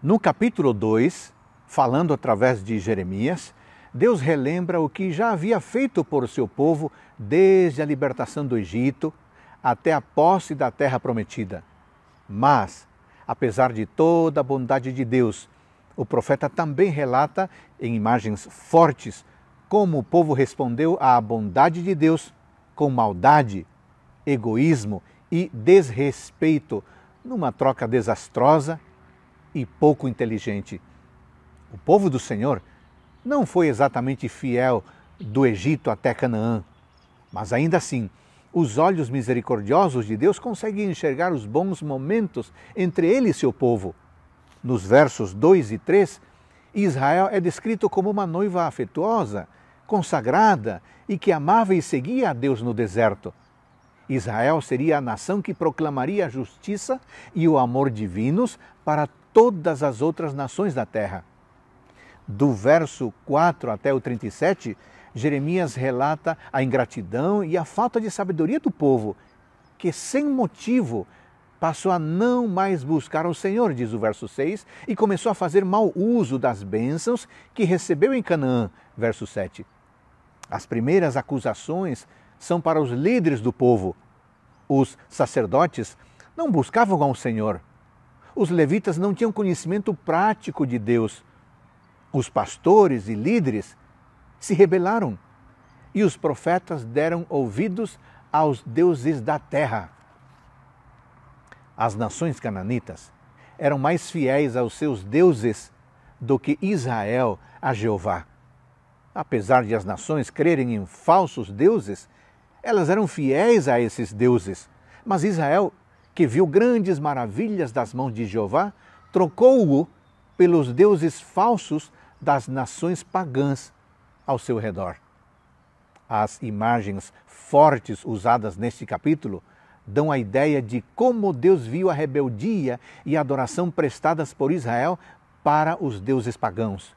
No capítulo 2, falando através de Jeremias, Deus relembra o que já havia feito por seu povo desde a libertação do Egito até a posse da terra prometida. Mas, apesar de toda a bondade de Deus, o profeta também relata, em imagens fortes, como o povo respondeu à bondade de Deus com maldade, egoísmo e desrespeito, numa troca desastrosa e pouco inteligente. O povo do Senhor não foi exatamente fiel do Egito até Canaã, mas ainda assim, os olhos misericordiosos de Deus conseguem enxergar os bons momentos entre ele e seu povo. Nos versos 2 e 3, Israel é descrito como uma noiva afetuosa, consagrada e que amava e seguia a Deus no deserto. Israel seria a nação que proclamaria a justiça e o amor divinos para todas as outras nações da terra. Do verso 4 até o 37, Jeremias relata a ingratidão e a falta de sabedoria do povo, que sem motivo passou a não mais buscar ao Senhor, diz o verso 6, e começou a fazer mau uso das bênçãos que recebeu em Canaã, verso 7. As primeiras acusações são para os líderes do povo. Os sacerdotes não buscavam ao Senhor, os levitas não tinham conhecimento prático de Deus. Os pastores e líderes se rebelaram e os profetas deram ouvidos aos deuses da terra. As nações cananitas eram mais fiéis aos seus deuses do que Israel a Jeová. Apesar de as nações crerem em falsos deuses, elas eram fiéis a esses deuses. Mas Israel que viu grandes maravilhas das mãos de Jeová, trocou-o pelos deuses falsos das nações pagãs ao seu redor. As imagens fortes usadas neste capítulo dão a ideia de como Deus viu a rebeldia e a adoração prestadas por Israel para os deuses pagãos.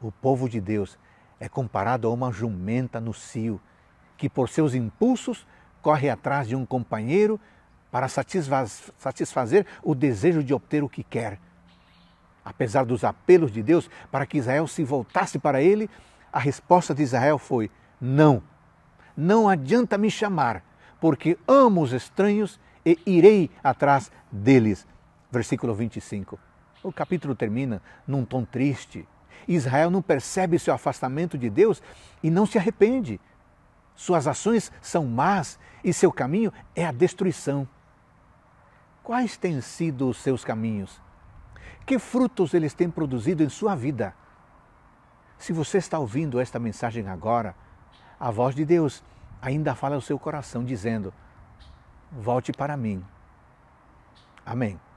O povo de Deus é comparado a uma jumenta no cio, que por seus impulsos corre atrás de um companheiro para satisfazer o desejo de obter o que quer. Apesar dos apelos de Deus para que Israel se voltasse para ele, a resposta de Israel foi: Não, não adianta me chamar, porque amo os estranhos e irei atrás deles. Versículo 25. O capítulo termina num tom triste. Israel não percebe seu afastamento de Deus e não se arrepende. Suas ações são más e seu caminho é a destruição. Quais têm sido os seus caminhos? Que frutos eles têm produzido em sua vida? Se você está ouvindo esta mensagem agora, a voz de Deus ainda fala ao seu coração, dizendo: Volte para mim. Amém.